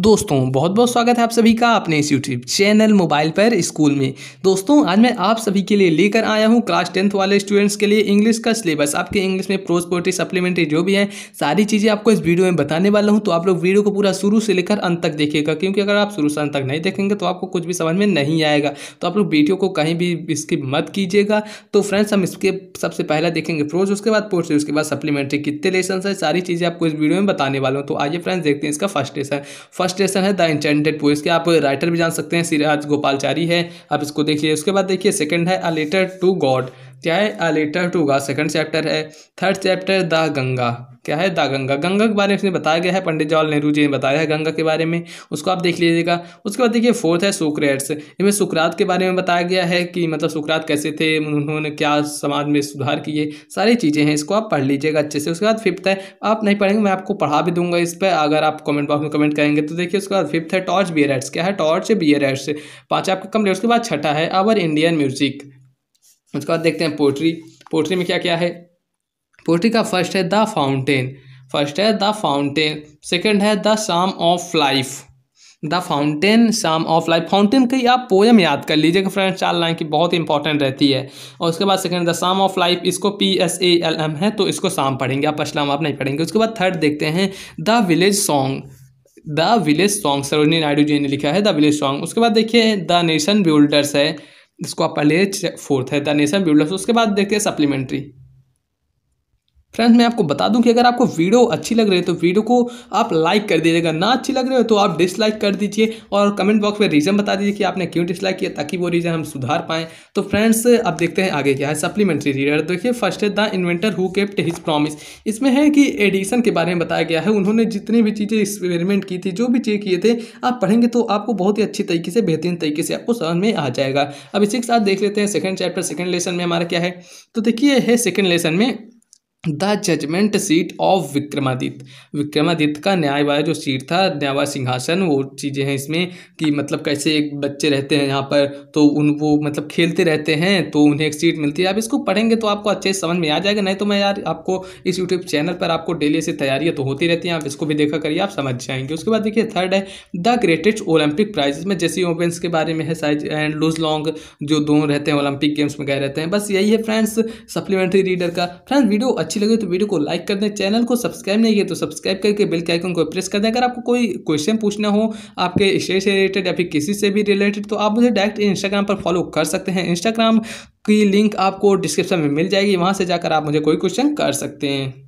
दोस्तों बहुत बहुत स्वागत है आप सभी का अपने इस यूट्यूब चैनल मोबाइल पर स्कूल में दोस्तों आज मैं आप सभी के लिए लेकर आया हूं क्लास टेंथ वाले स्टूडेंट्स के लिए इंग्लिश का सिलेबस आपके इंग्लिश में प्रोज पोट्री सप्लीमेंट्री जो भी है सारी चीज़ें आपको इस वीडियो में बताने वाला हूँ तो आप लोग वीडियो को पूरा शुरू से लेकर अंत तक देखिएगा क्योंकि अगर आप शुरू से अंत तक नहीं देखेंगे तो आपको कुछ भी समझ में नहीं आएगा तो आप लोग वीडियो को कहीं भी इसकी मत कीजिएगा तो फ्रेंड्स हम इसके सबसे पहले देखेंगे प्रोज उसके बाद पोइट्री उसके बाद सप्लीमेंट्री कितने लेसन है सारी चीज़ें आपको इस वीडियो में बताने वाला हूँ तो आइए फ्रेंड्स देखते हैं इसका फर्स्ट लेसन फर्स्ट स्टेशन है द इंटेंडेड पो इसके आप राइटर भी जान सकते हैं सिराज गोपालचारी है आप इसको देखिए उसके बाद देखिए सेकंड है अ लेटर टू गॉड क्या है a letter to God second chapter है थर्ड चैप्टर द गंगा क्या है दा गंगा गंगा के बारे में बताया गया है पंडित जवाहर नेहरू जी ने बताया है गंगा के बारे में उसको आप देख लीजिएगा उसके बाद देखिए फोर्थ है सुक्रेट्स इसमें सुकरात के बारे में बताया गया है कि मतलब सुकरात कैसे थे उन्होंने क्या समाज में सुधार किए सारी चीज़ें हैं इसको आप पढ़ लीजिएगा अच्छे से उसके बाद फिफ्थ है आप नहीं पढ़ेंगे मैं आपको पढ़ा भी दूंगा इस पर अगर आप कमेंट बॉक्स में कमेंट करेंगे तो देखिए उसके बाद फिफ्थ है टॉर्च एड्स क्या है टॉर्च एड्स पाँच आपके कम उसके बाद छठा है आवर इंडियन म्यूजिक उसके बाद देखते हैं पोट्री पोट्री में क्या क्या है पोट्री का फर्स्ट है द फाउंटेन फर्स्ट है द फाउंटेन सेकंड है the psalm of life the fountain psalm of life fountain की आप पोएम याद कर लीजिएगा फ्रेंड्स चार लाइन की बहुत इंपॉर्टेंट रहती है और उसके बाद second the psalm of life इसको P S A L M है तो इसको शाम पढ़ेंगे आप असलाम आप नहीं पढ़ेंगे उसके बाद थर्ड देखते हैं the village song the village song Sarojini Naidu ji ने लिखा है द विलेज सॉन्ग उसके बाद देखिए द नेशन बिल्डर्स है इसको आप पढ़ लीजिए फोर्थ है द नेशन बिल्डर्स उसके बाद देखते हैं सप्लीमेंट्री फ्रेंड्स मैं आपको बता दूं कि अगर आपको वीडियो अच्छी लग रही है तो वीडियो को आप लाइक कर दीजिएगा ना अच्छी लग रही हो तो आप डिसलाइक कर दीजिए और कमेंट बॉक्स में रीज़न बता दीजिए कि आपने क्यों डिसलाइक किया ताकि वो रीज़न हम सुधार पाएँ तो फ्रेंड्स अब देखते हैं आगे क्या है सप्लीमेंट्री रीडर देखिए फर्स्ट है the inventor who kept his promise इसमें है कि एडिशन के बारे में बताया गया है उन्होंने जितनी भी चीज़ें एक्सपेरिमेंट की थी जो भी चीज़ किए थे आप पढ़ेंगे तो आपको बहुत ही अच्छी तरीके से बेहतरीन तरीके से आपको समझ में आ जाएगा अब इसी के साथ देख लेते हैं सेकेंड चैप्टर सेकेंड लेसन में हमारा क्या है तो देखिए है सेकेंड लेसन में the judgement seat of Vikramaditya Vikramaditya का न्याय वाला जो सीट था न्याय सिंहासन वो चीज़ें हैं इसमें कि मतलब कैसे एक बच्चे रहते हैं यहाँ पर तो उन वो मतलब खेलते रहते हैं तो उन्हें एक सीट मिलती है आप इसको पढ़ेंगे तो आपको अच्छे से समझ में आ जाएगा नहीं तो मैं यार आपको इस यूट्यूब चैनल पर आपको डेली ऐसी तैयारियाँ तो होती रहती हैं आप इसको भी देखा करिए आप समझ जाएंगे उसके बाद देखिए थर्ड है द ग्रेटेस्ट ओलंपिक प्राइज में जैसे ओपेंस के बारे में है साइज एंड लूज लॉन्ग जो दोनों रहते हैं ओलंपिक गेम्स में गए रहते हैं बस यही है फ्रेंड्स सप्लीमेंट्री रीडर का फ्रेंड्स वीडियो अच्छी लगी तो वीडियो को लाइक कर दें चैनल को सब्सक्राइब नहीं किया तो सब्सक्राइब करके बिल के आइकन को प्रेस कर दें अगर आपको कोई क्वेश्चन पूछना हो आपके स्टेट से रिलेटेड या फिर किसी से भी रिलेटेड तो आप मुझे डायरेक्ट इंस्टाग्राम पर फॉलो कर सकते हैं इंस्टाग्राम की लिंक आपको डिस्क्रिप्शन में मिल जाएगी वहाँ से जाकर आप मुझे कोई क्वेश्चन कर सकते हैं